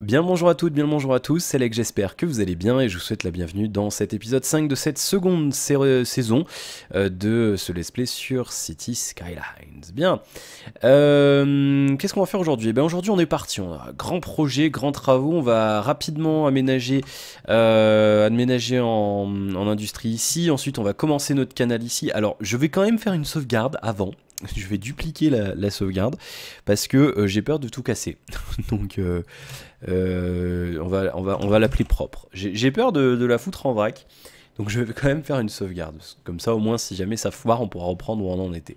Bien bonjour à toutes, bien bonjour à tous, c'est Alec, j'espère que vous allez bien et je vous souhaite la bienvenue dans cet épisode 5 de cette seconde saison euh, de ce Let's Play sur City Skylines. Bien, euh, qu'est-ce qu'on va faire aujourd'hui eh ben, Aujourd'hui on est parti, on a grand projet, grands travaux, on va rapidement aménager, euh, en, industrie ici, ensuite on va commencer notre canal ici. Alors je vais quand même faire une sauvegarde avant, je vais dupliquer la, sauvegarde parce que j'ai peur de tout casser. Donc euh, on va, on va, on va l'appeler propre. J'ai peur de, de, la foutre en vrac. Donc je vais quand même faire une sauvegarde. Comme ça, au moins, si jamais ça foire, on pourra reprendre où on en était.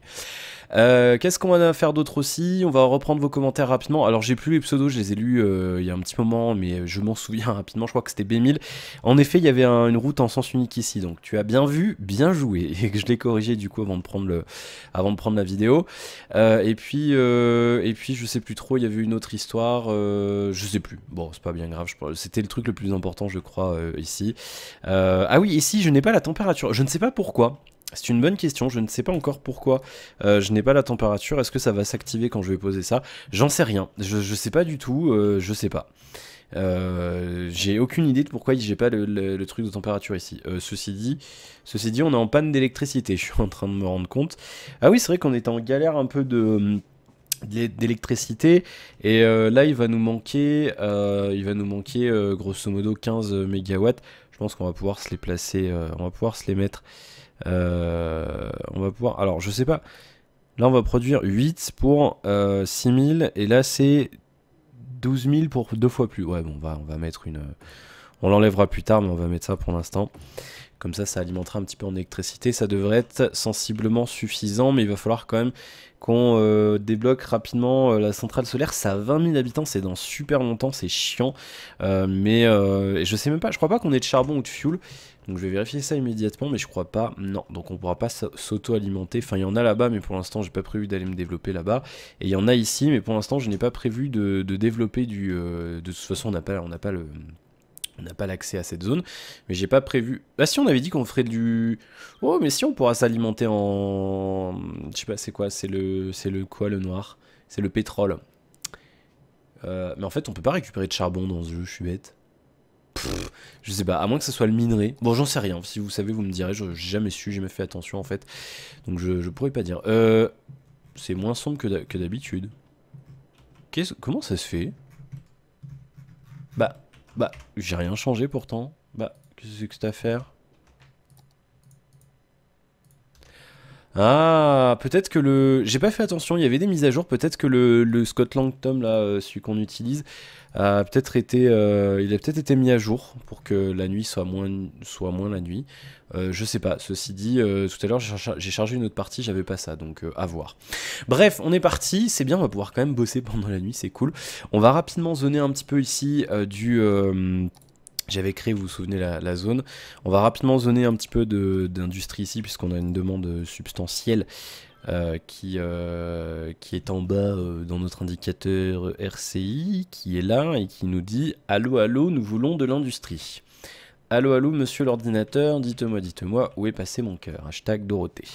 Euh, qu'est-ce qu'on a à faire d'autre aussi On va reprendre vos commentaires rapidement. Alors j'ai plus les pseudos, je les ai lus euh, il y a un petit moment, mais je m'en souviens rapidement, je crois que c'était B1000. En effet, il y avait une route en sens unique ici, donc tu as bien vu, bien joué, et que je l'ai corrigé du coup avant de prendre, le, avant de prendre la vidéo. Euh, et, puis, et puis, je sais plus trop, il y avait une autre histoire, je sais plus. Bon, c'est pas bien grave, c'était le truc le plus important, je crois, ici. ah oui, ici, je n'ai pas la température, je ne sais pas pourquoi. C'est une bonne question, je ne sais pas encore pourquoi euh, je n'ai pas la température, est-ce que ça va s'activer quand je vais poser ça J'en sais rien, je ne sais pas du tout, je euh, je sais pas. Euh, j'ai aucune idée de pourquoi j'ai pas le, truc de température ici. ceci, dit, ceci dit, on est en panne d'électricité, je suis en train de me rendre compte. Ah oui, c'est vrai qu'on est en galère un peu d'électricité et là il va nous manquer il va nous manquer grosso modo 15 MW. je pense qu'on va pouvoir se les placer on va pouvoir se les mettre euh, on va pouvoir. Alors, je sais pas. Là, on va produire 8 pour 6000. Euh, et là, c'est 12000 pour deux fois plus. Ouais, bon, on va, on va mettre une. On l'enlèvera plus tard, mais on va mettre ça pour l'instant. Comme ça, ça alimentera un petit peu en électricité. Ça devrait être sensiblement suffisant, mais il va falloir quand même qu'on euh, débloque rapidement la centrale solaire. Ça a 20 000 habitants, c'est dans super longtemps, c'est chiant. mais je sais même pas, je crois pas qu'on ait de charbon ou de fuel. Donc je vais vérifier ça immédiatement, mais je crois pas. Non, donc on pourra pas s'auto-alimenter. Enfin, il y en a là-bas, mais pour l'instant, j'ai pas prévu d'aller me développer là-bas. Et il y en a ici, mais pour l'instant, je n'ai pas prévu de, développer du. Euh, de toute façon, on n'a pas, pas le. n'a pas l'accès à cette zone, mais j'ai pas prévu. Ah si, on avait dit qu'on ferait du. Oh, mais si on pourra s'alimenter en. Je sais pas, c'est quoi C'est le, c'est le quoi le noir C'est le pétrole. Euh, mais en fait, on peut pas récupérer de charbon dans ce jeu. Je suis bête je sais pas, à moins que ce soit le minerai. Bon, j'en sais rien. Si vous savez, vous me direz. Je jamais su, j'ai jamais fait attention en fait. Donc je, je pourrais pas dire. Euh, c'est moins sombre que d'habitude. Comment ça se fait Bah, bah, j'ai rien changé pourtant. Bah, qu'est-ce que c'est que cette affaire Ah, peut-être que le. J'ai pas fait attention, il y avait des mises à jour. Peut-être que le, Scotland Tom, là, euh, celui qu'on utilise, a peut-être été. Euh, il a peut-être été mis à jour pour que la nuit soit moins, soit moins la nuit. Euh, je sais pas. Ceci dit, tout à l'heure, j'ai chargé une autre partie, j'avais pas ça, donc à voir. Bref, on est parti. C'est bien, on va pouvoir quand même bosser pendant la nuit, c'est cool. On va rapidement zoner un petit peu ici du j'avais créé, vous vous souvenez, la, zone. On va rapidement zoner un petit peu d'industrie ici, puisqu'on a une demande euh, substantielle euh, qui, euh, qui est en bas dans notre indicateur RCI, qui est là et qui nous dit « Allô, allô, nous voulons de l'industrie ». Allô, allô, monsieur l'ordinateur, dites-moi, dites-moi, où est passé mon cœur Hashtag Dorothée.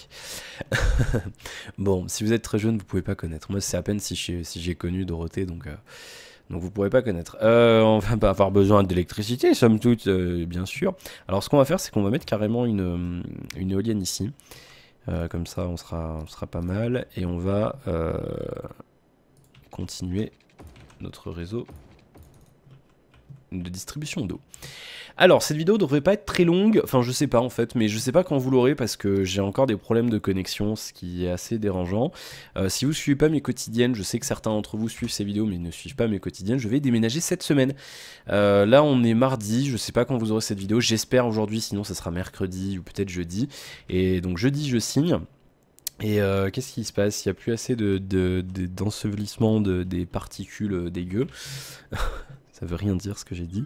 bon, si vous êtes très jeune, vous ne pouvez pas connaître. Moi, c'est à peine si j'ai connu Dorothée, donc donc vous ne pourrez pas connaître. Euh, on va pas avoir besoin d'électricité, somme toute, euh, bien sûr. Alors ce qu'on va faire, c'est qu'on va mettre carrément une, euh, éolienne ici. Euh, comme ça, on sera, on sera pas mal. Et on va continuer notre réseau de distribution d'eau. Alors, cette vidéo devrait pas être très longue, enfin je sais pas en fait, mais je sais pas quand vous l'aurez parce que j'ai encore des problèmes de connexion, ce qui est assez dérangeant. Euh, si vous suivez pas mes quotidiennes, je sais que certains d'entre vous suivent ces vidéos mais ne suivent pas mes quotidiennes, je vais déménager cette semaine. Euh, là on est mardi, je sais pas quand vous aurez cette vidéo, j'espère aujourd'hui, sinon ça sera mercredi ou peut-être jeudi. Et donc jeudi je signe. Et euh, qu'est-ce qui se passe Il n'y a plus assez d'ensevelissement de, d'ensevelissement des particules dégueu. ça veut rien dire ce que j'ai dit.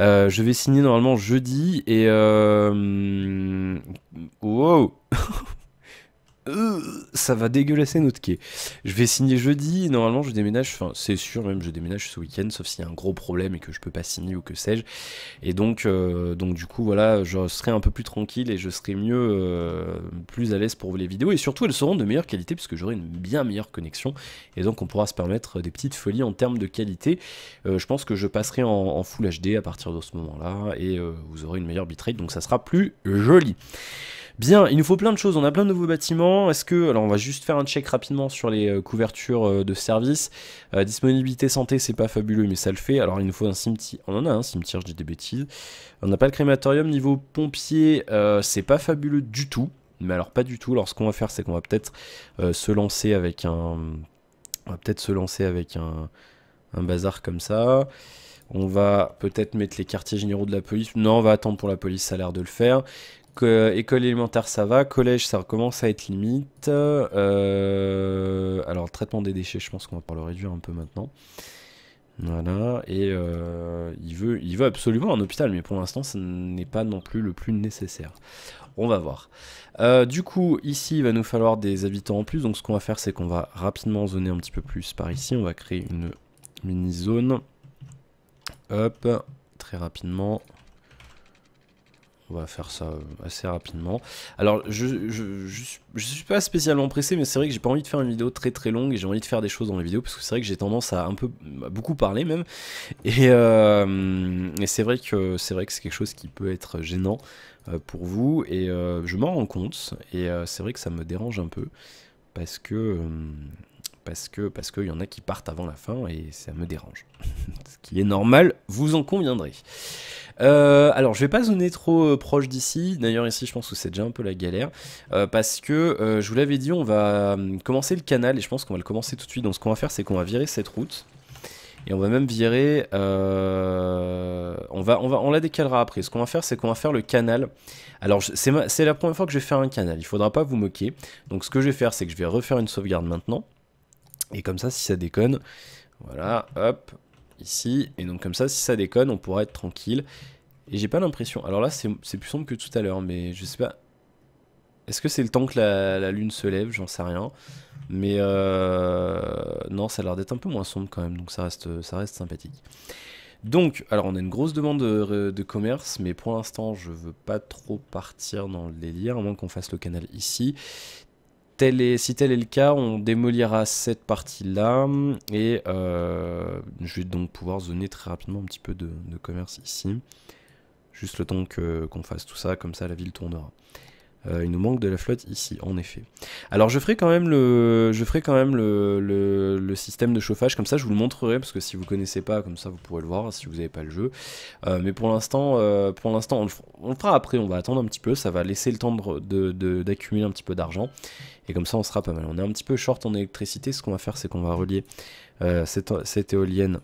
Euh, je vais signer normalement jeudi et... Euh... euh, ça va dégueulasser notre quai. Je vais signer jeudi, normalement je déménage, enfin c'est sûr même je déménage ce week-end, sauf s'il y a un gros problème et que je peux pas signer ou que sais-je. Et donc, euh, donc du coup voilà, je serai un peu plus tranquille et je serai mieux, euh, plus à l'aise pour les vidéos. Et surtout elles seront de meilleure qualité puisque j'aurai une bien meilleure connexion. Et donc on pourra se permettre des petites folies en termes de qualité. Euh, je pense que je passerai en, en, Full HD à partir de ce moment-là et euh, vous aurez une meilleure bitrate, donc ça sera plus joli. Bien, il nous faut plein de choses, on a plein de nouveaux bâtiments. Est-ce que, alors on va juste faire un check rapidement sur les euh, couvertures euh, de services, euh, disponibilité santé, c'est pas fabuleux, mais ça le fait. Alors il nous faut un cimetière, on en a un cimetière, je dis des bêtises. On n'a pas le crématorium, niveau pompier, c'est pas fabuleux du tout. Mais alors pas du tout, alors ce qu'on va faire, c'est qu'on va peut-être se lancer avec un... On va peut-être se lancer avec un, un bazar comme ça. On va peut-être mettre les quartiers généraux de la police. Non, on va attendre pour la police, ça a l'air de le faire. Euh, école élémentaire, ça va. Collège, ça recommence à être limite. Euh, alors, traitement des déchets, je pense qu'on va pouvoir le réduire un peu maintenant. Voilà. Et euh, il, veut, il veut absolument un hôpital, mais pour l'instant, ce n'est pas non plus le plus nécessaire. On va voir. Euh, du coup, ici, il va nous falloir des habitants en plus. Donc, ce qu'on va faire, c'est qu'on va rapidement zoner un petit peu plus par ici. On va créer une mini-zone. Hop, très rapidement on va faire ça euh, assez rapidement. Alors, je je, suis pas spécialement pressé, mais c'est vrai que j'ai pas envie de faire une vidéo très très longue et j'ai envie de faire des choses dans les vidéos parce que c'est vrai que j'ai tendance à un peu beaucoup parler même. Euh, et, c'est vrai que c'est vrai que c'est quelque chose qui peut être gênant euh, pour vous et je m'en rends compte et c'est vrai que ça me dérange un peu parce que parce que parce qu'il y en a qui partent avant la fin et ça me dérange. Ce qui est normal, vous en conviendrez. Euh, alors je vais pas zoner trop euh, proche d'ici, d'ailleurs ici je pense que c'est déjà un peu la galère, euh, parce que je vous l'avais dit, on va commencer le canal et je pense qu'on va le commencer tout de suite, donc ce qu'on va faire c'est qu'on va virer cette route. Et on va même virer, on, va, on, va, on la décalera après. Ce qu'on va faire, c'est qu'on va faire le canal. Alors, c'est la première fois que je vais faire un canal, il faudra pas vous moquer. Donc, ce que je vais faire, c'est que je vais refaire une sauvegarde maintenant. Et comme ça, si ça déconne, voilà, hop, ici. Et donc comme ça, si ça déconne, on pourra être tranquille. Et j'ai pas l'impression. Alors là, c'est plus sombre que tout à l'heure, mais je sais pas. Est-ce que c'est le temps que la, lune se lève J'en sais rien. Mais euh, non, ça a l'air d'être un peu moins sombre quand même, donc ça reste, ça reste sympathique. Donc, alors on a une grosse demande de, de commerce, mais pour l'instant je veux pas trop partir dans le délire, à moins qu'on fasse le canal ici si tel est le cas, on démolira cette partie-là. Et euh, je vais donc pouvoir zoner très rapidement un petit peu de, commerce ici. Juste le temps qu'on fasse tout ça, comme ça la ville tournera. Euh, il nous manque de la flotte ici, en effet. Alors je ferai quand même le, je ferai quand même le, système de chauffage, comme ça je vous le montrerai, parce que si vous ne connaissez pas, comme ça vous pourrez le voir, si vous n'avez pas le jeu. Euh, mais pour l'instant, on, le fera après, on va attendre un petit peu, ça va laisser le temps d'accumuler un petit peu d'argent et comme ça on sera pas mal. On est un petit peu short en électricité, ce qu'on va faire c'est qu'on va relier euh, cette, éolienne,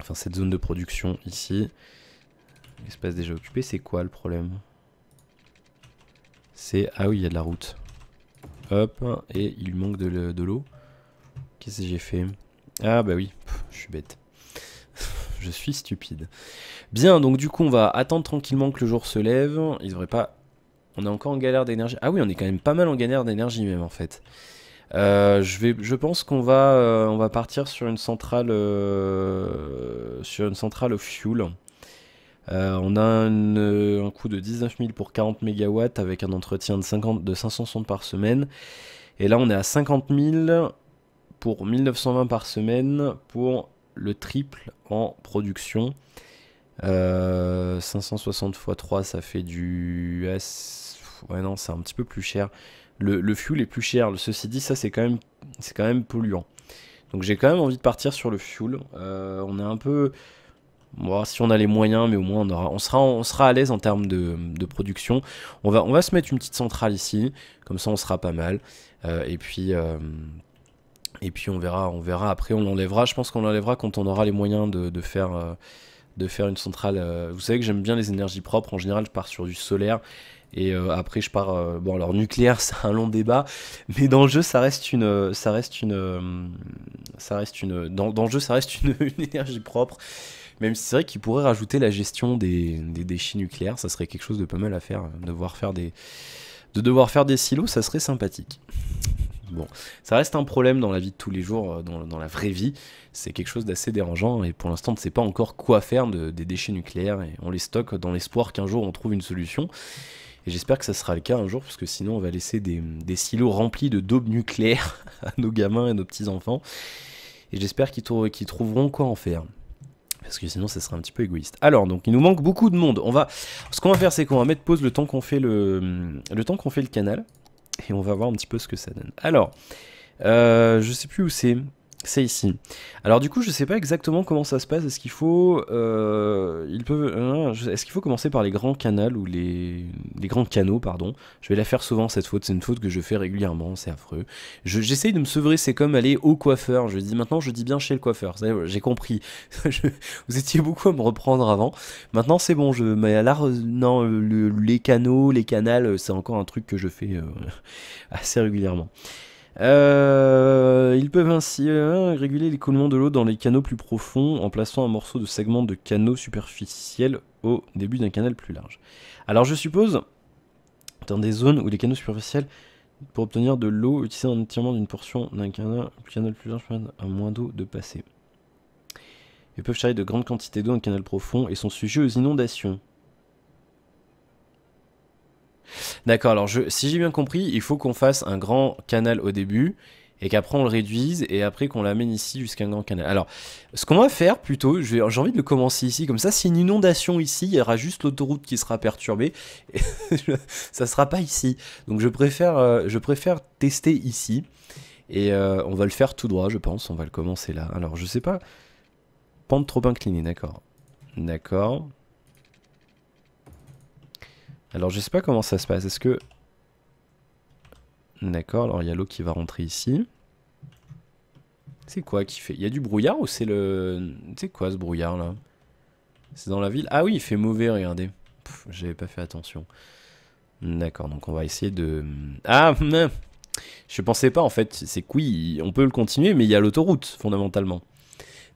enfin cette zone de production ici. L'espace déjà occupé, c'est quoi le problème C'est... Ah oui, il y a de la route. Hop, et il manque de l'eau. Qu'est-ce que j'ai fait Ah bah oui, je suis bête je suis stupide. Bien, donc du coup, on va attendre tranquillement que le jour se lève. Il devrait pas on est encore en galère d'énergie. Ah oui, on est quand même pas mal en galère d'énergie même en fait. Euh, je, pense qu'on euh, va, partir sur une centrale, euh, sur une centrale au fuel. Euh, on a un, coût de 19 000 pour 40 MW avec un entretien de, 50, par semaine. Et là, on est à 50 000 pour 1920 par semaine pour le triple en production. 560 x 3, ça fait du S ouais non, c'est un petit peu plus cher. Le, fuel est plus cher, ceci dit, ça c'est quand, même, c'est quand même polluant. Donc j'ai quand même envie de partir sur le fuel. Euh, on est un peu... Bon, si on a les moyens, mais au moins on, aura, on sera, on sera à l'aise en termes de, production. On va, on va se mettre une petite centrale ici, comme ça on sera pas mal. Euh, et puis... Euh, et puis on verra, on verra après, on l'enlèvera. Je pense qu'on l'enlèvera quand on aura les moyens de, de faire, de faire une centrale. vous savez que j'aime bien les énergies propres. En général, je pars sur du solaire. Et euh, après, je pars. Euh, bon, alors nucléaire, c'est un long débat, mais dans le jeu, ça reste une, euh, ça reste une, ça reste une. Dans, le jeu, ça reste une, énergie propre. Même si c'est vrai qu'il pourrait rajouter la gestion des, déchets nucléaires, ça serait quelque chose de pas mal à faire. Devoir faire des, de devoir faire des silos, ça serait sympathique. Bon, ça reste un problème dans la vie de tous les jours, dans, la vraie vie. C'est quelque chose d'assez dérangeant et pour l'instant on ne sait pas encore quoi faire des déchets nucléaires et on les stocke dans l'espoir qu'un jour on trouve une solution. Et j'espère que ça sera le cas un jour, parce que sinon on va laisser des, silos remplis de daubes nucléaires à nos gamins et nos petits-enfants. Et j'espère qu'ils trouveront quoi en faire. Parce que sinon, ça sera un petit peu égoïste. Alors, donc, il nous manque beaucoup de monde. On va... Ce qu'on va faire, c'est qu'on va mettre pause le temps qu'on fait le... le temps qu'on fait le canal. Et on va voir un petit peu ce que ça donne. Alors, euh, je sais plus où c'est. C'est ici. Alors du coup, je sais pas exactement comment ça se passe. Est-ce qu'il faut, euh, euh, est-ce qu'il faut commencer par les grands canaux ou les, les grands canaux, pardon. Je vais la faire souvent cette faute. C'est une faute que je fais régulièrement. C'est affreux. J'essaye de me sevrer. C'est comme aller au coiffeur. Je dis maintenant, je dis bien chez le coiffeur. J'ai compris. vous étiez beaucoup à me reprendre avant. Maintenant, c'est bon. Je mais à non les canaux, les canaux, c'est encore un truc que je fais euh, assez régulièrement. Euh, ils peuvent ainsi euh, réguler l'écoulement de l'eau dans les canaux plus profonds en plaçant un morceau de segment de canaux superficiels au début d'un canal plus large. Alors je suppose, dans des zones où les canaux superficiels, pour obtenir de l'eau, utilisent un étirement d'une portion d'un canal, plus large moins d'eau de passer. Ils peuvent charger de grandes quantités d'eau dans un canal profond et sont sujets aux inondations. D'accord, alors si j'ai bien compris, il faut qu'on fasse un grand canal au début et qu'après on le réduise et après qu'on l'amène ici jusqu'à un grand canal. Alors, ce qu'on va faire plutôt, j'ai envie de le commencer ici, comme ça, s'il y a une inondation ici, il y aura juste l'autoroute qui sera perturbée, et ça sera pas ici. Donc je préfère, euh, je préfère tester ici, et euh, on va le faire tout droit, je pense, on va le commencer là. Alors, je sais pas, pente trop inclinée, d'accord. D'accord, alors je sais pas comment ça se passe. Est-ce que... D'accord, alors il y a l'eau qui va rentrer ici. C'est quoi qui fait Il y a du brouillard ou c'est le... C'est quoi ce brouillard là C'est dans la ville Ah oui, il fait mauvais, regardez. J'avais pas fait attention. D'accord, donc on va essayer de... Ah Je pensais pas en fait, c'est que oui, on peut le continuer, mais il y a l'autoroute fondamentalement.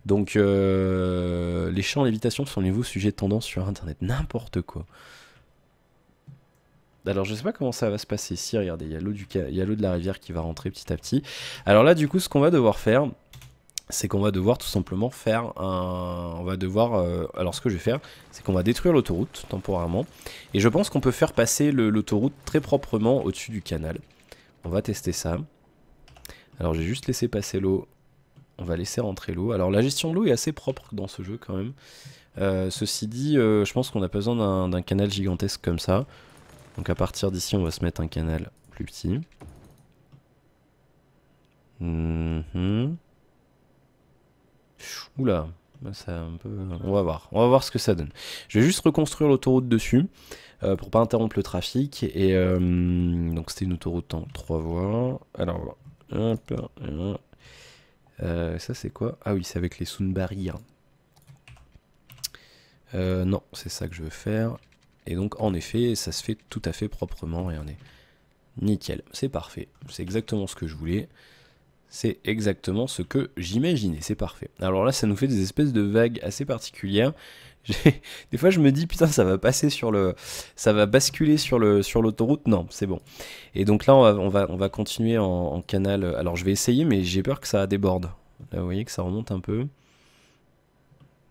Donc euh, les champs en lévitation sont les nouveaux sujets de tendance sur Internet. N'importe quoi. Alors je sais pas comment ça va se passer ici, regardez, il y a l'eau de la rivière qui va rentrer petit à petit. Alors là du coup ce qu'on va devoir faire, c'est qu'on va devoir tout simplement faire un... On va devoir... Euh, alors ce que je vais faire, c'est qu'on va détruire l'autoroute temporairement. Et je pense qu'on peut faire passer l'autoroute très proprement au-dessus du canal. On va tester ça. Alors j'ai juste laissé passer l'eau. On va laisser rentrer l'eau. Alors la gestion de l'eau est assez propre dans ce jeu quand même. Euh, ceci dit, euh, je pense qu'on a besoin d'un canal gigantesque comme ça. Donc à partir d'ici, on va se mettre un canal plus petit. Mhm. Oula, bah, ça un peu... On va voir, on va voir ce que ça donne. Je vais juste reconstruire l'autoroute dessus pour euh, pour pas interrompre le trafic. Et euh, donc c'était une autoroute en trois voies. Alors voilà. Euh, ça c'est quoi Ah oui, c'est avec les sous barrières. Hein. non, c'est ça que je veux faire. Et donc en effet, ça se fait tout à fait proprement et on est nickel. C'est parfait. C'est exactement ce que je voulais. C'est exactement ce que j'imaginais. C'est parfait. Alors là, ça nous fait des espèces de vagues assez particulières. Des fois, je me dis putain, ça va passer sur le, ça va basculer sur le sur l'autoroute. Non, c'est bon. Et donc là, on va on va, continuer en, canal. Alors je vais essayer, mais j'ai peur que ça déborde. Là, vous voyez que ça remonte un peu.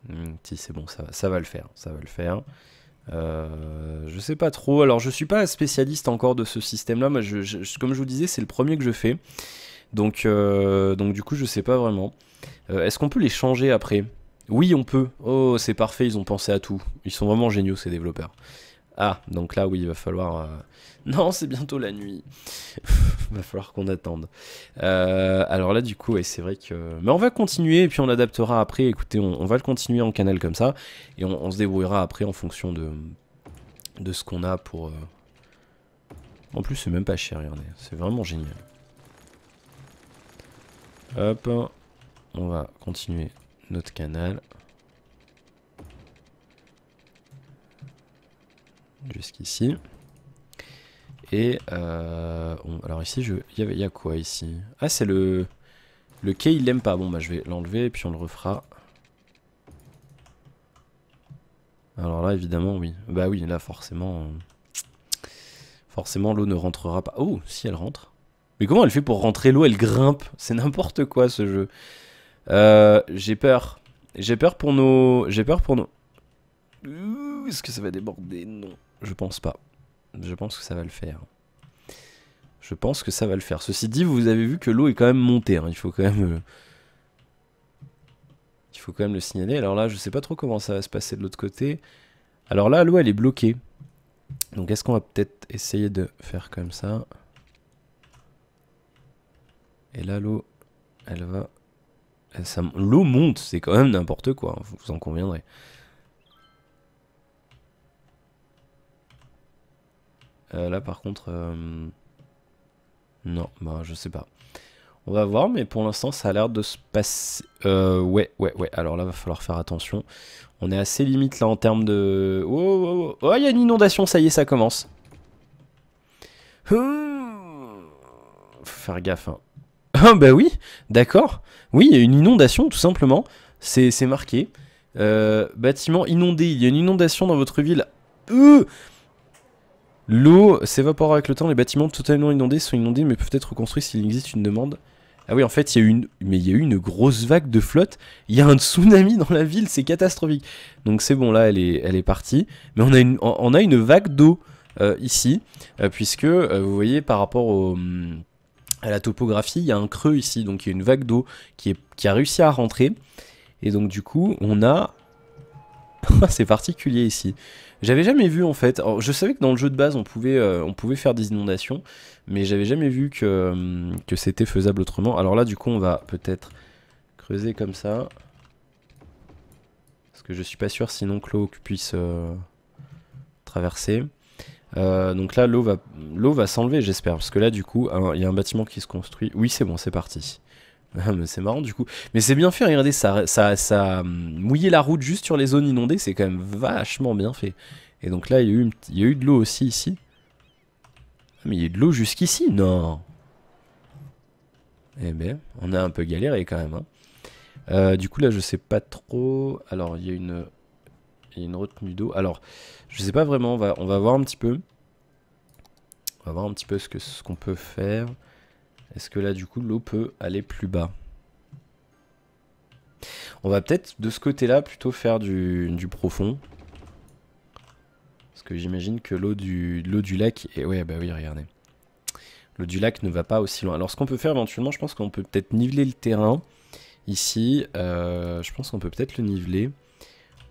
Hmm, si c'est bon, ça, ça va le faire, ça va le faire. Euh, je sais pas trop. Alors, je suis pas spécialiste encore de ce système-là. Moi, comme je vous disais, c'est le premier que je fais. Donc, euh, donc du coup, je sais pas vraiment. Euh, est-ce qu'on peut les changer après Oui, on peut. Oh, c'est parfait. Ils ont pensé à tout. Ils sont vraiment géniaux ces développeurs. Ah, donc là, oui, il va falloir... Euh, non, c'est bientôt la nuit. il va falloir qu'on attende. Euh, alors là, du coup, ouais, c'est vrai que... Mais on va continuer, et puis on adaptera après. Écoutez, on, va le continuer en canal comme ça, et on, se débrouillera après en fonction de, de ce qu'on a pour... Euh. En plus, c'est même pas cher, regardez. C'est vraiment génial. Hop. On va continuer notre canal. jusqu'ici. Et euh, alors ici, je, il y, a quoi ici Ah, c'est le le quai, il l'aime pas. Bon, bah je vais l'enlever et puis on le refera. Alors là, évidemment, oui. Bah oui, là forcément, forcément l'eau ne rentrera pas. Oh, si elle rentre. Mais comment elle fait pour rentrer l'eau Elle grimpe. C'est n'importe quoi ce jeu. Euh, j'ai peur. J'ai peur pour nos. J'ai peur pour nos. Est-ce que ça va déborder Non. Je pense pas. Je pense que ça va le faire. Je pense que ça va le faire. Ceci dit, vous avez vu que l'eau est quand même montée. Hein. Il faut quand même... Euh, il faut quand même le signaler. Alors là, je sais pas trop comment ça va se passer de l'autre côté. Alors là, l'eau, elle est bloquée. Donc est-ce qu'on va peut-être essayer de faire comme ça Et là, l'eau, elle va... L'eau monte, c'est quand même n'importe quoi, hein. vous en conviendrez. Euh, là par contre... Euh, non, bah je sais pas. On va voir, mais pour l'instant ça a l'air de se passer... Euh, ouais, ouais, ouais. Alors là va falloir faire attention. On est assez limite là en termes de... Oh, oh, oh. oh il y a une inondation, ça y est, ça commence. Hum. Faut faire gaffe. Hein. Ah bah oui, d'accord. Oui, il y a une inondation tout simplement. C'est marqué. bâtiment inondé, il y a une inondation dans votre ville. L'eau s'évapore avec le temps, les bâtiments totalement inondés sont inondés mais peuvent être reconstruits s'il existe une demande. Ah oui, en fait, il y a eu une, mais il y a eu une grosse vague de flotte. Il y a un tsunami dans la ville, c'est catastrophique. Donc c'est bon, là, elle est, elle est partie. Mais on a une, on a une vague d'eau euh, ici, euh, puisque euh, vous voyez par rapport hum, à la topographie, il y a un creux ici, donc il y a une vague d'eau qui, est, qui a réussi à rentrer. Et donc du coup, on a, c'est particulier ici. J'avais jamais vu en fait. je savais que dans le jeu de base on pouvait, euh, on pouvait faire des inondations, mais j'avais jamais vu que, hum, que c'était faisable autrement. Alors là du coup on va peut-être creuser comme ça. Parce que je suis pas sûr sinon que l'eau puisse euh, traverser. Euh, donc là l'eau va, va s'enlever j'espère. Parce que là du coup il y a un bâtiment qui se construit. Oui c'est bon c'est parti. Ah, c'est marrant du coup. Mais c'est bien fait, hein, regardez, ça, ça, ça hum, la route juste sur les zones inondées, c'est quand même vachement bien fait. Et donc là, il y a eu, il y eu de l'eau aussi ici. Ah, mais il y a eu de l'eau jusqu'ici Non Eh ben, on a un peu galéré quand même. Hein. Euh, du coup, là, je sais pas trop. Alors, il y a une, une retenue d'eau. Alors, je sais pas vraiment, on va, on va voir un petit peu. On va voir un petit peu ce que ce qu'on peut faire. Est-ce que là, du coup, l'eau peut aller plus bas On va peut-être, de ce côté-là, plutôt faire du, profond. Parce que j'imagine que l'eau du, du lac... Et ouais, bah oui, regardez. L'eau du lac ne va pas aussi loin. Alors, ce qu'on peut faire éventuellement, je pense qu'on peut peut-être niveler le terrain. Ici, euh, je pense qu'on peut peut-être le niveler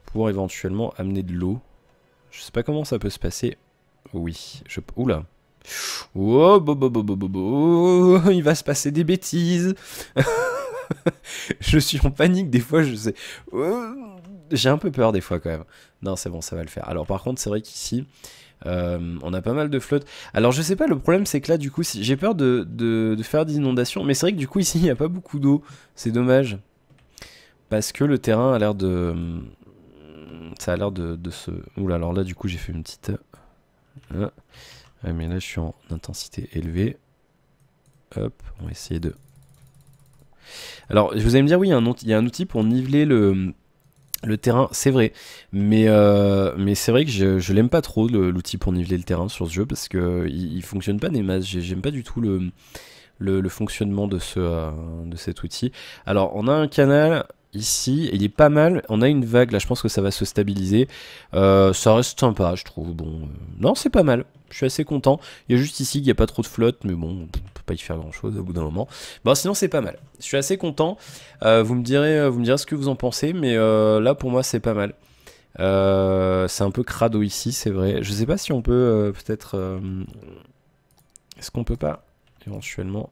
pour éventuellement amener de l'eau. Je sais pas comment ça peut se passer. Oui, je... Oula Oh, il va se passer des bêtises. je suis en panique des fois, je sais. Euh, j'ai un peu peur des fois quand même. Non, c'est bon, ça va le faire. Alors par contre, c'est vrai qu'ici, euh, on a pas mal de flotte Alors je sais pas, le problème c'est que là du coup, j'ai peur de, faire des inondations. Mais c'est vrai que du coup ici, il n'y a pas beaucoup d'eau. C'est dommage. Parce que le terrain a l'air de... Ça a l'air de, se... Oula, alors là du coup j'ai fait une petite... Euh, mais là, je suis en intensité élevée. Hop, on va essayer de... Alors, vous allez me dire, oui, il y, a un outil pour niveler le, le terrain, c'est vrai. Mais, euh, mais c'est vrai que je, je l'aime pas trop, l'outil pour niveler le terrain sur ce jeu, parce que il, fonctionne pas des masses. J'aime pas du tout le... Le, fonctionnement de, ce, euh, de cet outil. Alors, on a un canal ici. Il est pas mal. On a une vague là, je pense que ça va se stabiliser. Euh, ça reste sympa, je trouve. Bon, euh, non, c'est pas mal. Je suis assez content. Il y a juste ici qu'il n'y a pas trop de flotte, mais bon, on peut pas y faire grand chose au bout d'un moment. Bon, sinon c'est pas mal. Je suis assez content. Euh, vous me direz, vous me direz ce que vous en pensez, mais là pour moi c'est pas mal. c'est un peu crado ici, c'est vrai. Je sais pas si on peut peut-être. Est-ce qu'on peut pas éventuellement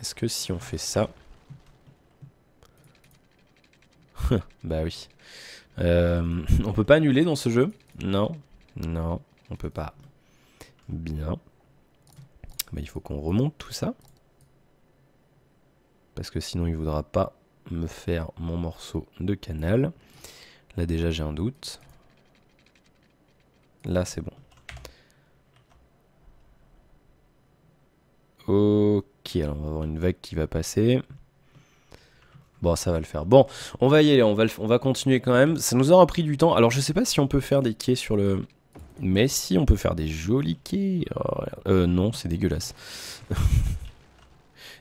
Est-ce que si on fait ça bah oui. Euh, on peut pas annuler dans ce jeu Non. Non, on peut pas. Bien. Bah, il faut qu'on remonte tout ça. Parce que sinon, il voudra pas me faire mon morceau de canal. Là, déjà, j'ai un doute. Là, c'est bon. Ok, alors on va avoir une vague qui va passer. Bon, ça va le faire. Bon, on va y aller, on va, on va continuer quand même. Ça nous aura pris du temps. Alors, je sais pas si on peut faire des quais sur le... Mais si, on peut faire des jolis quais. Oh, euh, non, c'est dégueulasse.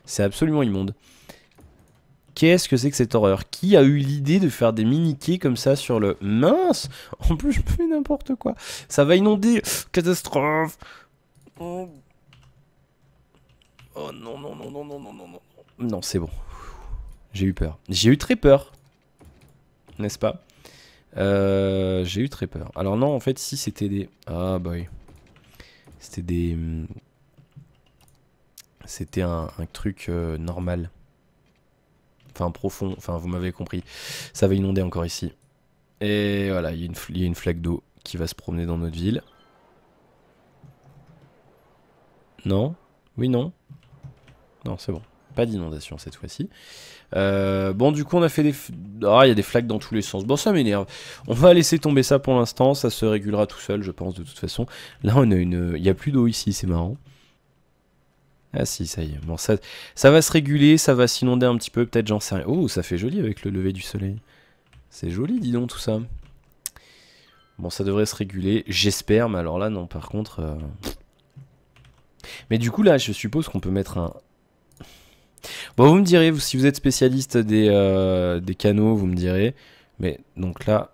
c'est absolument immonde. Qu'est-ce que c'est que cette horreur Qui a eu l'idée de faire des mini-quais comme ça sur le... Mince En plus, je fais n'importe quoi. Ça va inonder Catastrophe Oh, oh non, non, non, non, non, non, non, non. Non, c'est bon. J'ai eu peur. J'ai eu très peur. N'est-ce pas euh, J'ai eu très peur. Alors non, en fait, si c'était des... Ah boy. C'était des... Hmm, c'était un, truc euh, normal. Enfin, profond. Enfin, vous m'avez compris. Ça va inonder encore ici. Et voilà, il y a une flaque d'eau qui va se promener dans notre ville. Non Oui, non Non, c'est bon. Pas d'inondation cette fois-ci. Euh, bon, du coup, on a fait des... Ah, il y a des flaques dans tous les sens. Bon, ça m'énerve. On va laisser tomber ça pour l'instant. Ça se régulera tout seul, je pense, de toute façon. Là, on a une... Il n'y a plus d'eau ici, c'est marrant. Ah si, ça y est. Bon, ça, ça va se réguler, ça va s'inonder un petit peu, peut-être, j'en sais rien. Oh, ça fait joli avec le lever du soleil. C'est joli, dis donc, tout ça. Bon, ça devrait se réguler, j'espère, mais alors là, non, par contre... Euh, mais du coup, là, je suppose qu'on peut mettre un, Bon, vous me direz, si vous êtes spécialiste des, euh, des canaux, vous me direz. Mais donc là...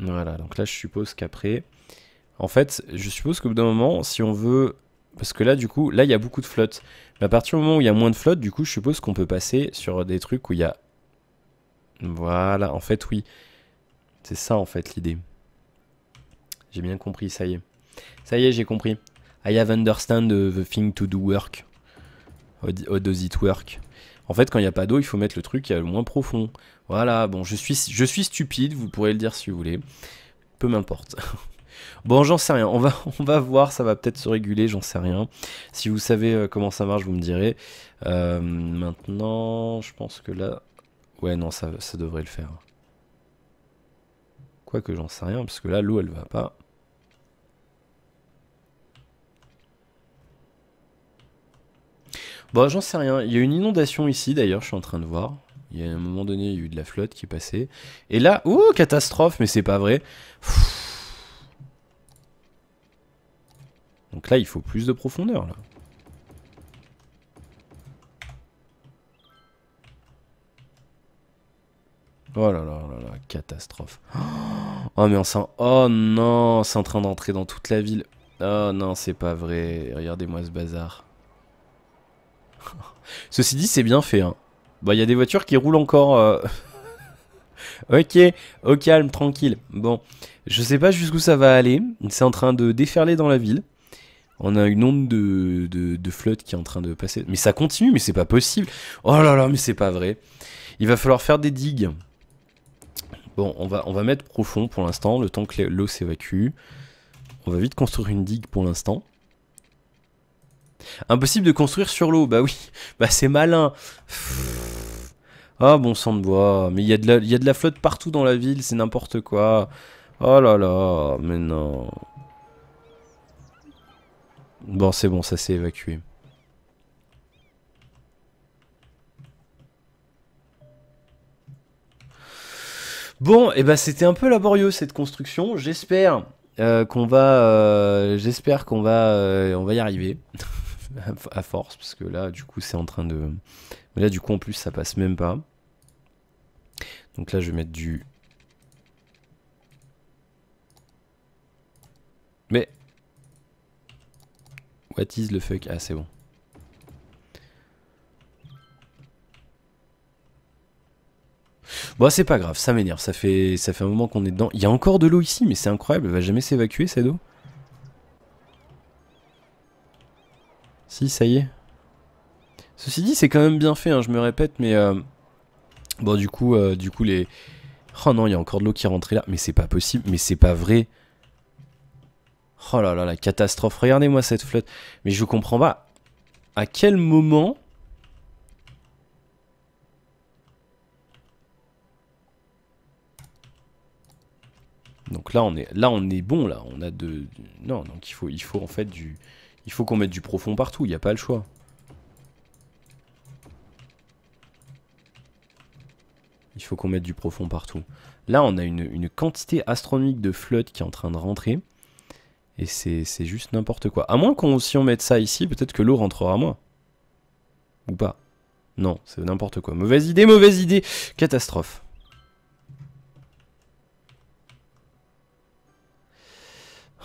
Voilà, donc là je suppose qu'après... En fait, je suppose qu'au bout d'un moment, si on veut... Parce que là, du coup, là, il y a beaucoup de flotte. Mais à partir du moment où il y a moins de flotte, du coup, je suppose qu'on peut passer sur des trucs où il y a... Voilà, en fait, oui. C'est ça, en fait, l'idée. J'ai bien compris, ça y est. Ça y est, j'ai compris. I have understand the thing to do work. How does it work En fait, quand il n'y a pas d'eau, il faut mettre le truc qui le moins profond. Voilà, bon, je suis, je suis stupide, vous pourrez le dire si vous voulez. Peu m'importe. Bon, j'en sais rien, on va, on va voir, ça va peut-être se réguler, j'en sais rien. Si vous savez euh, comment ça marche, vous me direz. Euh, maintenant, je pense que là... Ouais, non, ça, ça devrait le faire. Quoique j'en sais rien, parce que là, l'eau, elle va pas. Bon, bah, j'en sais rien. Il y a une inondation ici, d'ailleurs, je suis en train de voir. Il y a un moment donné, il y a eu de la flotte qui est passée. Et là, oh, catastrophe, mais c'est pas vrai. Donc là, il faut plus de profondeur, là. Oh là là là là, catastrophe. Oh mais on Oh non, c'est en train d'entrer dans toute la ville. Oh non, c'est pas vrai. Regardez-moi ce bazar. Ceci dit, c'est bien fait. Hein. Bah, il y a des voitures qui roulent encore. Euh. ok, au calme, tranquille. Bon, je sais pas jusqu'où ça va aller. C'est en train de déferler dans la ville. On a une onde de, de, flotte qui est en train de passer. Mais ça continue, mais c'est pas possible. Oh là là, mais c'est pas vrai. Il va falloir faire des digues. Bon, on va, on va mettre profond pour l'instant, le temps que l'eau s'évacue. On va vite construire une digue pour l'instant. Impossible de construire sur l'eau, bah oui, bah c'est malin. Ah bon sang de bois, mais il y, a de la, y a de la flotte partout dans la ville, c'est n'importe quoi. Oh là là, mais non. Bon, c'est bon, ça s'est évacué. Bon, et eh bah ben, c'était un peu laborieux cette construction. J'espère euh, qu'on va, euh, j'espère qu'on va, euh, on va y arriver. à force, parce que là, du coup, c'est en train de... Mais là, du coup, en plus, ça passe même pas. Donc là, je vais mettre du... Mais... What is the fuck Ah, c'est bon. Bon, c'est pas grave, ça m'énerve, ça fait, ça fait un moment qu'on est dedans. Il y a encore de l'eau ici, mais c'est incroyable, va jamais s'évacuer cette eau. Si, ça y est. Ceci dit, c'est quand même bien fait, hein, je me répète, mais... Euh, bon, du coup, euh, du coup, les... Oh non, il y a encore de l'eau qui est rentrée là. Mais c'est pas possible, mais c'est pas vrai. Oh là là, la catastrophe. Regardez-moi cette flotte. Mais je comprends pas. À quel moment... Donc là on est là on est bon là, on a de, non donc il faut il faut en fait du il faut qu'on mette du profond partout, il n'y a pas le choix. Il faut qu'on mette du profond partout. Là, on a une, quantité astronomique de flotte qui est en train de rentrer. Et c'est juste n'importe quoi. À moins qu'on si on mette ça ici, peut-être que l'eau rentrera moins. Ou pas. Non, c'est n'importe quoi. Mauvaise idée, mauvaise idée. Catastrophe.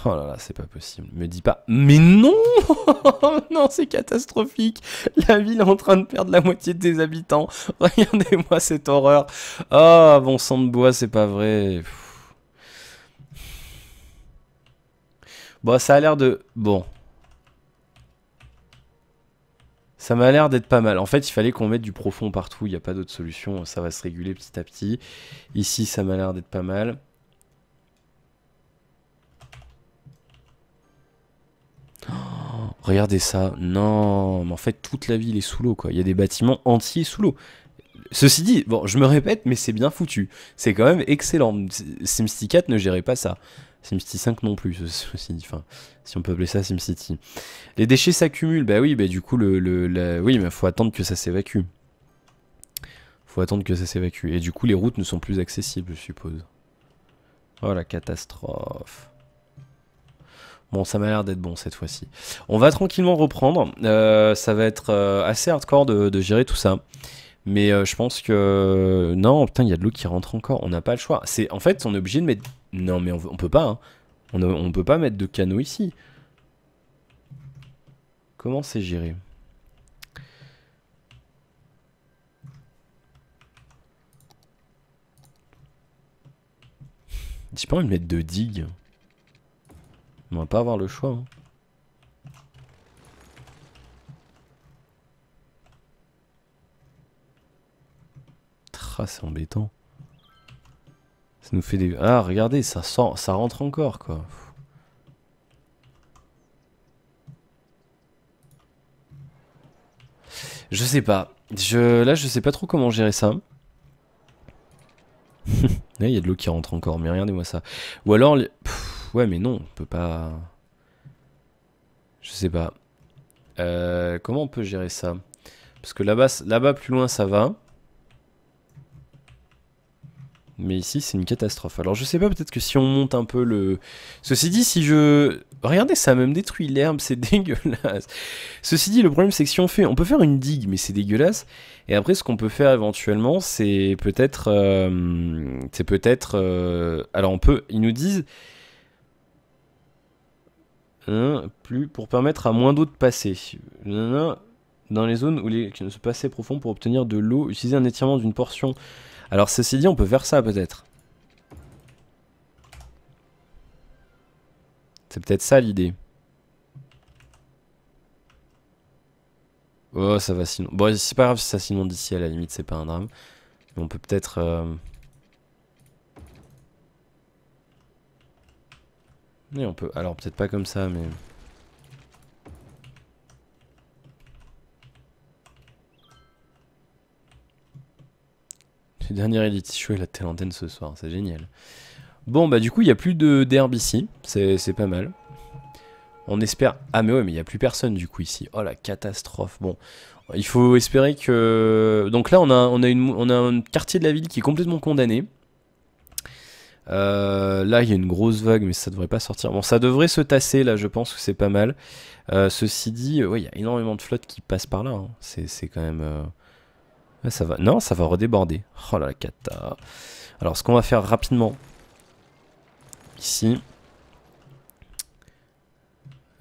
Oh là là, c'est pas possible. Me dis pas. Mais non Non, c'est catastrophique. La ville est en train de perdre la moitié des habitants. Regardez-moi cette horreur. oh, bon sang de bois, c'est pas vrai. Bon, ça a l'air de... Bon. Ça m'a l'air d'être pas mal. En fait, il fallait qu'on mette du profond partout. Il n'y a pas d'autre solution. Ça va se réguler petit à petit. Ici, ça m'a l'air d'être pas mal. Regardez ça. Non, mais en fait, toute la ville est sous l'eau, quoi. Il y a des bâtiments entiers sous l'eau. Ceci dit, bon, je me répète, mais c'est bien foutu. C'est quand même excellent. SimCity 4 ne gérait pas ça. SimCity 5 non plus, ceci dit. Enfin, si on peut appeler ça SimCity. Les déchets s'accumulent. Bah oui, bah du coup, le, le oui, mais faut attendre que ça s'évacue. Faut attendre que ça s'évacue. Et du coup, les routes ne sont plus accessibles, je suppose. Oh la catastrophe. Bon, ça m'a l'air d'être bon cette fois-ci. On va tranquillement reprendre. Euh, ça va être euh, assez hardcore de, gérer tout ça. Mais euh, je pense que... Non, putain, il y a de l'eau qui rentre encore. On n'a pas le choix. C'est En fait, on est obligé de mettre... Non, mais on, peut pas. Hein. On, peut pas mettre de canot ici. Comment c'est géré J'ai pas envie de mettre de digues. On va pas avoir le choix. Hein. c'est embêtant. Ça nous fait des... Ah, regardez, ça, ça rentre encore, quoi. Je sais pas. Je... Là, je sais pas trop comment gérer ça. il y a de l'eau qui rentre encore, mais regardez-moi ça. Ou alors... Ouais, mais non, on peut pas. Je sais pas. Euh, comment on peut gérer ça Parce que là-bas, là-bas, plus loin, ça va. Mais ici, c'est une catastrophe. Alors, je sais pas, peut-être que si on monte un peu le... Ceci dit, si je... Regardez, ça a même détruit l'herbe, c'est dégueulasse. Ceci dit, le problème, c'est que si on fait... On peut faire une digue, mais c'est dégueulasse. Et après, ce qu'on peut faire éventuellement, c'est peut-être... Euh, c'est peut-être... Euh, alors, on peut... Ils nous disent plus pour permettre à moins d'eau de passer. Dans les zones où les se passaient profond pour obtenir de l'eau, utiliser un étirement d'une portion. Alors ceci dit, on peut faire ça peut-être. C'est peut-être ça l'idée. Oh, ça va sinon. Bon, c'est pas grave si ça sinon d'ici à la limite, c'est pas un drame. on peut peut-être... Euh, on peut. Alors peut-être pas comme ça, mais. Le dernier je la telle antenne ce soir, c'est génial. Bon bah du coup il n'y a plus d'herbe ici, c'est pas mal. On espère... Ah mais ouais mais il n'y a plus personne du coup ici. Oh la catastrophe. Bon, il faut espérer que... Donc là on a, on a, une, on a un quartier de la ville qui est complètement condamné. Euh, là, il y a une grosse vague, mais ça devrait pas sortir. Bon, ça devrait se tasser, là, je pense que c'est pas mal. Euh, ceci dit, il y a énormément de flottes qui passent par là. Hein. C'est quand même... Euh, ça va... Non, ça va redéborder. Oh là, la cata. Alors, ce qu'on va faire rapidement... Ici...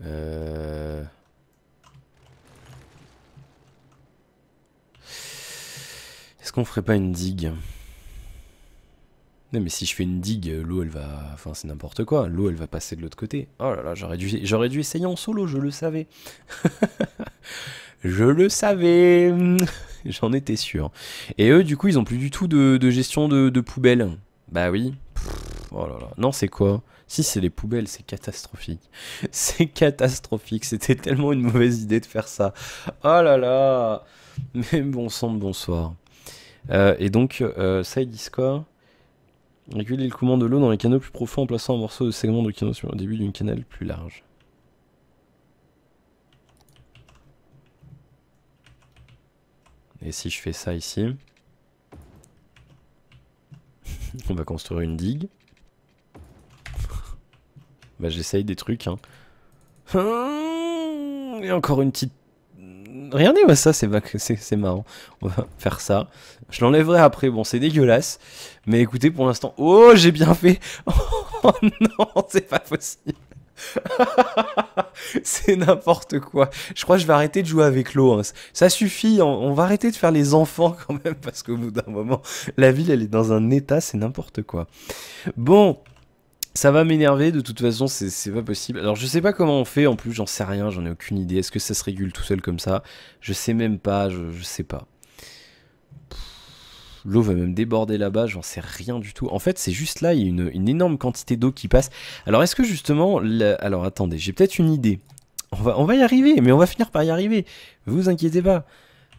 Est-ce qu'on ferait pas une digue non, mais si je fais une digue, euh, l'eau elle va. Enfin, c'est n'importe quoi. L'eau elle va passer de l'autre côté. Oh là là, j'aurais dû, j'aurais dû essayer en solo, je le savais. je le savais. J'en étais sûr. Et eux, du coup, ils ont plus du tout de, gestion de, poubelles. Bah oui. oh là là. Non, c'est quoi si c'est les poubelles, c'est catastrophique. C'est catastrophique. C'était tellement une mauvaise idée de faire ça. Oh là là. Mais bon sang, bonsoir. Euh, et donc, euh, ça, ils disent quoi Réguler le coulement de l'eau dans les canaux plus profonds en plaçant un morceau de segment de canaux sur le début d'une canal plus large. Et si je fais ça ici, on va construire une digue. bah j'essaye des trucs. Hein. Hum, et encore une petite Regardez ça, c'est marrant. On va faire ça. Je l'enlèverai après, bon c'est dégueulasse. Mais écoutez, pour l'instant... Oh, j'ai bien fait Oh non, c'est pas possible c'est n'importe quoi. Je crois que je vais arrêter de jouer avec l'eau. Hein. Ça suffit, on, on, va arrêter de faire les enfants quand même, parce qu'au bout d'un moment, la ville, elle est dans un état, c'est n'importe quoi. Bon, ça va m'énerver, de toute façon, c'est pas possible. Alors, je sais pas comment on fait, en plus, j'en sais rien, j'en ai aucune idée. Est-ce que ça se régule tout seul comme ça Je sais même pas, je, sais pas. L'eau va même déborder là-bas, j'en sais rien du tout. En fait, c'est juste là, il y a une, énorme quantité d'eau qui passe. Alors, est-ce que justement... Alors, attendez, j'ai peut-être une idée. On va, on va y arriver, mais on va finir par y arriver. Vous inquiétez pas.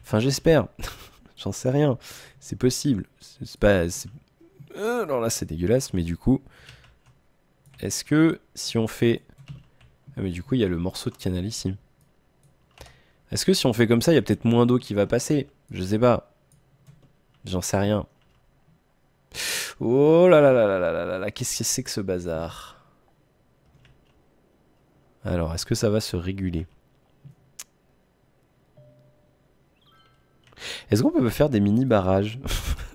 Enfin, j'espère. j'en sais rien. C'est possible. C'est pas... alors euh, là, c'est dégueulasse, mais du coup... Est-ce que si on fait... Ah mais du coup, il y a le morceau de canal ici. Est-ce que si on fait comme ça, il y a peut-être moins d'eau qui va passer Je sais pas. J'en sais rien. Oh là là là là là là là, là. qu'est-ce que c'est que ce bazar Alors, est-ce que ça va se réguler Est-ce qu'on peut faire des mini barrages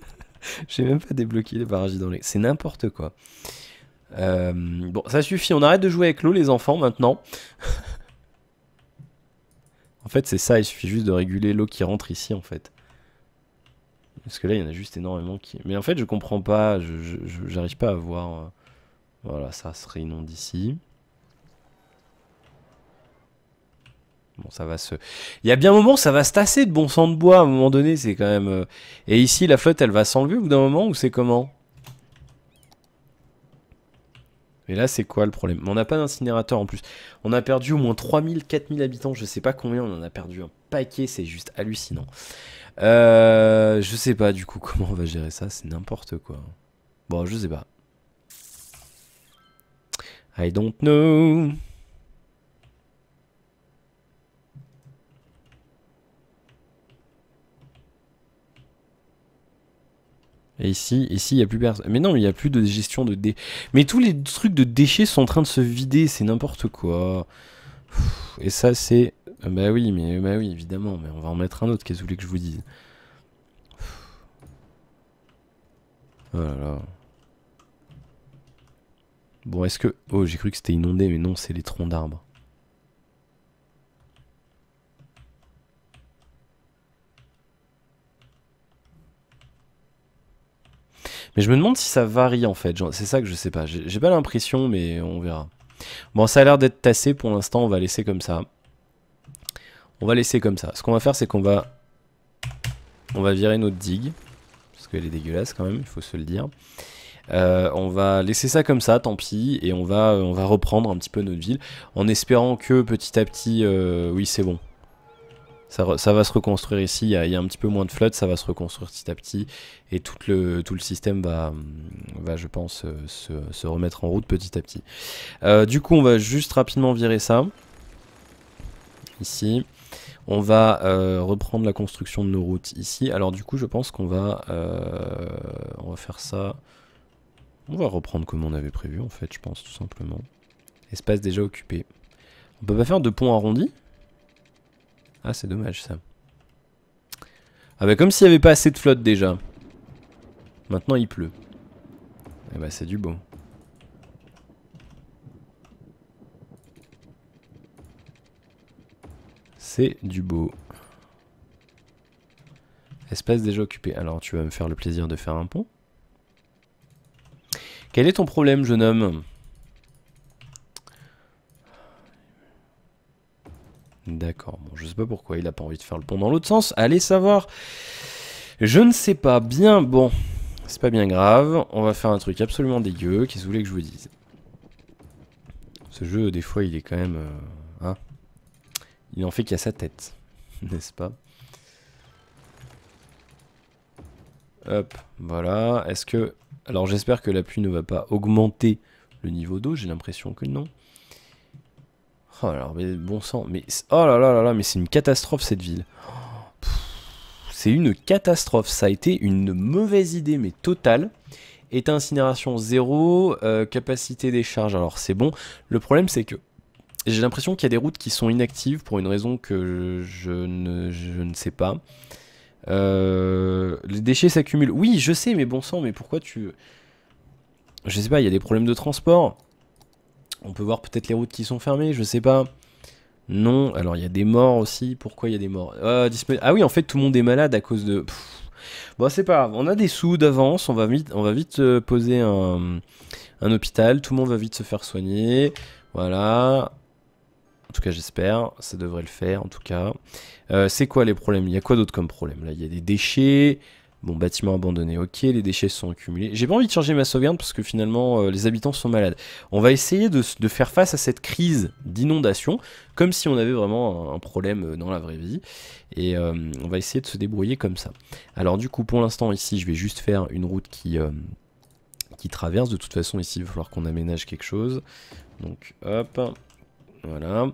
J'ai même pas débloqué les barrages dans les, C'est n'importe quoi. Euh, bon, ça suffit, on arrête de jouer avec l'eau, les enfants, maintenant. en fait, c'est ça, il suffit juste de réguler l'eau qui rentre ici, en fait. Parce que là, il y en a juste énormément qui... Mais en fait, je comprends pas, je n'arrive pas à voir... Euh, voilà, ça se réinonde ici. Bon, ça va se... Il y a bien un moment, ça va se tasser de bon sang de bois, à un moment donné, c'est quand même... Euh, Et ici, la flotte, elle va s'enlever au bout d'un moment, ou c'est comment Mais là, c'est quoi le problème On n'a pas d'incinérateur en plus. On a perdu au moins 3000, 4000 habitants, je sais pas combien, on en a perdu un paquet, c'est juste hallucinant. Euh, je sais pas du coup comment on va gérer ça, c'est n'importe quoi. Bon, je sais pas. I don't know. Et ici, ici, il n'y a plus personne. Mais non, il n'y a plus de gestion de déchets. Mais tous les trucs de déchets sont en train de se vider, c'est n'importe quoi. Et ça, c'est. Bah oui, mais bah oui, évidemment. Mais on va en mettre un autre, qu'est-ce que vous voulez que je vous dise Oh là là. Bon, est-ce que. Oh, j'ai cru que c'était inondé, mais non, c'est les troncs d'arbres. Mais je me demande si ça varie en fait. C'est ça que je sais pas. J'ai pas l'impression, mais on verra. Bon, ça a l'air d'être tassé pour l'instant. On va laisser comme ça. On va laisser comme ça. Ce qu'on va faire, c'est qu'on va... On va virer notre digue. Parce qu'elle est dégueulasse quand même, il faut se le dire. Euh, on va laisser ça comme ça, tant pis, et on va, on va reprendre un petit peu notre ville, en espérant que petit à petit, euh, oui c'est bon, ça, va se reconstruire ici, il y, a, un petit peu moins de flotte, ça va se reconstruire petit à petit, et tout le, tout le système va, va, je pense, euh, se, remettre en route petit à petit. Euh, du coup, on va juste rapidement virer ça. Ici. On va euh, reprendre la construction de nos routes ici. Alors du coup, je pense qu'on va, on va faire ça. On va reprendre comme on avait prévu en fait, je pense tout simplement. Espace déjà occupé. On peut pas faire de pont arrondi ah, c'est dommage ça. Ah bah comme s'il n'y avait pas assez de flotte déjà. Maintenant il pleut. Eh bah c'est du beau. C'est du beau. Espace déjà occupé. Alors tu vas me faire le plaisir de faire un pont. Quel est ton problème, jeune homme d'accord. Bon, je sais pas pourquoi il a pas envie de faire le pont dans l'autre sens. Allez savoir. Je ne sais pas bien. Bon, c'est pas bien grave. On va faire un truc absolument dégueu. Qu'est-ce que vous voulez que je vous dise Ce jeu, des fois, il est quand même. Ah. Il en fait qu'à sa tête, n'est-ce pas Hop, voilà. Est-ce que. Alors j'espère que la pluie ne va pas augmenter le niveau d'eau, j'ai l'impression que non. Oh alors, mais bon sang, mais oh là là là là, mais c'est une catastrophe cette ville. C'est une catastrophe, ça a été une mauvaise idée, mais totale. État incinération zéro, euh, capacité des charges, alors c'est bon. Le problème c'est que j'ai l'impression qu'il y a des routes qui sont inactives pour une raison que je ne, je ne sais pas. Euh, les déchets s'accumulent. Oui, je sais, mais bon sang, mais pourquoi tu... Je sais pas, il y a des problèmes de transport. On peut voir peut-être les routes qui sont fermées, je sais pas. Non, alors il y a des morts aussi. Pourquoi il y a des morts euh, Ah oui, en fait, tout le monde est malade à cause de. Bon, c'est pas grave. On a des sous d'avance. On va vite, on va vite euh, poser un, hôpital. Tout le monde va vite se faire soigner. Voilà. En tout cas, j'espère. Ça devrait le faire, en tout cas. Euh, c'est quoi les problèmes Il y a quoi d'autre comme problème Là, il y a des déchets. Bon, bâtiment abandonné, ok, les déchets sont accumulés. J'ai pas envie de changer ma sauvegarde parce que finalement euh, les habitants sont malades. On va essayer de, faire face à cette crise d'inondation comme si on avait vraiment un problème euh, dans la vraie vie. Et euh, on va essayer de se débrouiller comme ça. Alors du coup, pour l'instant ici, je vais juste faire une route qui, qui traverse. De toute façon, ici, il va falloir qu'on aménage quelque chose. Donc hop, voilà.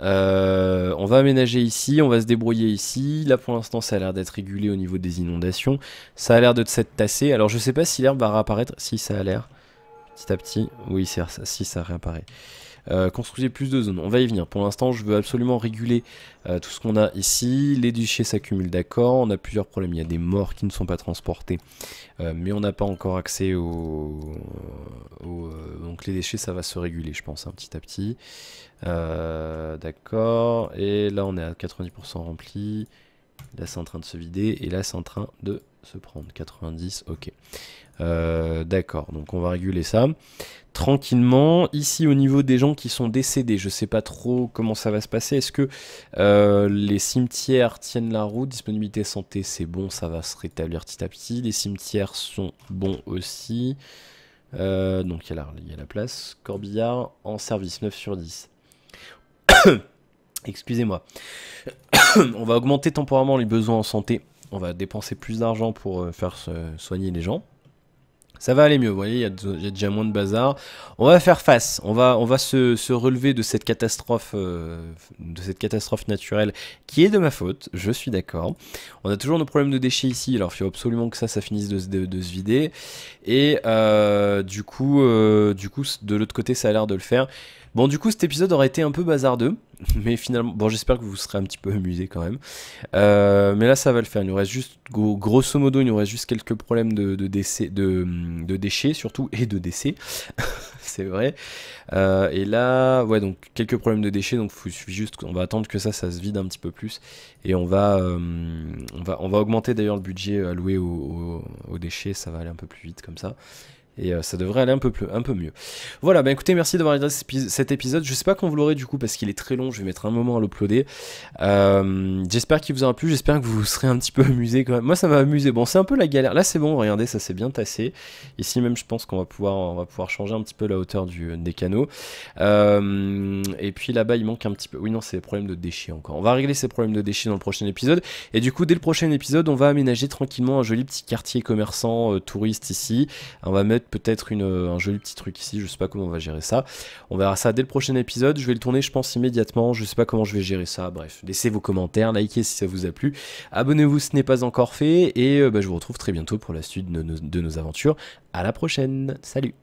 Euh, on va aménager ici, on va se débrouiller ici. Là pour l'instant ça a l'air d'être régulé au niveau des inondations. Ça a l'air de s'être tassé. Alors je sais pas si l'herbe va réapparaître. Si ça a l'air. Petit à petit. Oui, si ça réapparaît. Euh, construisez plus de zones, on va y venir. Pour l'instant, je veux absolument réguler euh, tout ce qu'on a ici. Les déchets s'accumulent, d'accord. On a plusieurs problèmes. Il y a des morts qui ne sont pas transportés, euh, mais on n'a pas encore accès aux... donc les déchets, ça va se réguler, je pense, un hein, petit à petit. d'accord. Et là, on est à 90% rempli. Là, c'est en train de se vider. Et là, c'est en train de se prendre 90, ok. Euh, d'accord, donc on va réguler ça. Tranquillement, ici au niveau des gens qui sont décédés, je sais pas trop comment ça va se passer. Est-ce que euh, les cimetières tiennent la route Disponibilité santé, c'est bon, ça va se rétablir petit à petit. Les cimetières sont bons aussi. Euh, donc il y, y, a la place. Corbillard en service, 9 sur 10. Excusez-moi. on va augmenter temporairement les besoins en santé on va dépenser plus d'argent pour euh, faire soigner les gens. Ça va aller mieux, vous voyez, il y, a déjà moins de bazar. On va faire face, on va, on va se, relever de cette catastrophe, euh, de cette catastrophe naturelle qui est de ma faute, je suis d'accord. On a toujours nos problèmes de déchets ici, alors il faut absolument que ça, ça finisse de, se vider. Et euh, du coup, du coup, de l'autre côté, ça a l'air de le faire. Bon, du coup, cet épisode aurait été un peu bazardeux, mais finalement, bon, j'espère que vous serez un petit peu amusé quand même. Euh, mais là, ça va le faire. Il nous reste juste, grosso modo, il nous reste juste quelques problèmes de, décès, de, déchets, surtout, et de décès. C'est vrai. Euh, et là, ouais, donc quelques problèmes de déchets. Donc, il suffit juste on va attendre que ça, ça se vide un petit peu plus. Et on va, euh, va, on va augmenter d'ailleurs le budget alloué aux déchets. Ça va aller un peu plus vite comme ça et euh, ça devrait aller un peu, un peu mieux. Voilà, bah écoutez, merci d'avoir regardé cet épisode. Je sais pas quand vous l'aurez du coup parce qu'il est très long, je vais mettre un moment à l'uploader. Euh, j'espère qu'il vous aura plu, j'espère que vous serez un petit peu amusé quand même. Moi ça m'a amusé. Bon, c'est un peu la galère. Là c'est bon, regardez, ça s'est bien tassé. Ici même je pense qu'on va pouvoir on va pouvoir changer un petit peu la hauteur des canaux. Euh, et puis là-bas, il manque un petit peu. Oui, non, c'est les problèmes de déchets encore. On va régler ces problèmes de déchets dans le prochain épisode. Et du coup, dès le prochain épisode, on va aménager tranquillement un joli petit quartier commerçant touriste ici. On va mettre peut-être euh, un joli petit truc ici, je sais pas comment on va gérer ça. On verra ça dès le prochain épisode, je vais le tourner je pense immédiatement, je sais pas comment je vais gérer ça, bref, laissez vos commentaires, likez si ça vous a plu, abonnez-vous si ce n'est pas encore fait, et euh, bah, je vous retrouve très bientôt pour la suite de nos, de nos aventures. À la prochaine, salut